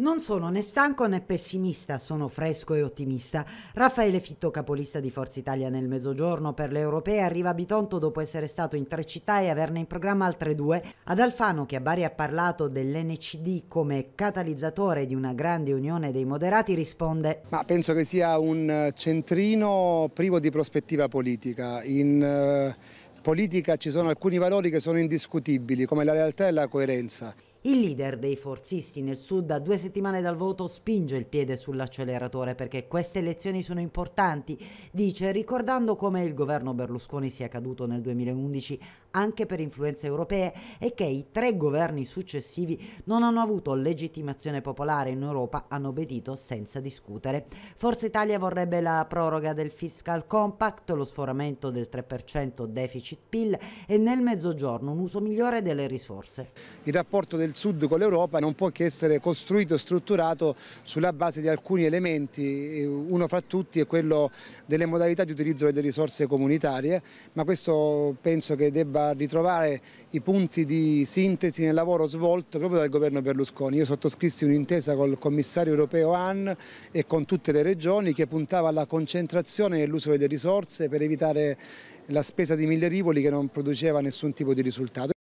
Non sono né stanco né pessimista, sono fresco e ottimista. Raffaele Fitto, capolista di Forza Italia nel Mezzogiorno per le europee, arriva a Bitonto dopo essere stato in tre città e averne in programma altre due. Ad Alfano, che a Bari ha parlato dell'NCD come catalizzatore di una grande unione dei moderati, risponde Ma penso che sia un eh, centrino privo di prospettiva politica. In eh, politica ci sono alcuni valori che sono indiscutibili, come la lealtà e la coerenza. Il leader dei forzisti nel sud a due settimane dal voto spinge il piede sull'acceleratore perché queste elezioni sono importanti, dice, ricordando come il governo Berlusconi sia caduto nel 2011 anche per influenze europee e che i tre governi successivi non hanno avuto legittimazione popolare in Europa, hanno obbedito senza discutere. Forza Italia vorrebbe la proroga del fiscal compact, lo sforamento del 3% deficit PIL e nel mezzogiorno un uso migliore delle risorse. Il rapporto del il sud con l'Europa non può che essere costruito e strutturato sulla base di alcuni elementi, eh, uno fra tutti è quello delle modalità di utilizzo delle risorse comunitarie, ma questo penso che debba ritrovare i punti di sintesi nel lavoro svolto proprio dal governo Berlusconi. Io sottoscrissi un'intesa col commissario europeo Han e con tutte le regioni che puntava alla concentrazione nell'uso delle risorse per evitare la spesa di mille rivoli che non produceva nessun tipo di risultato.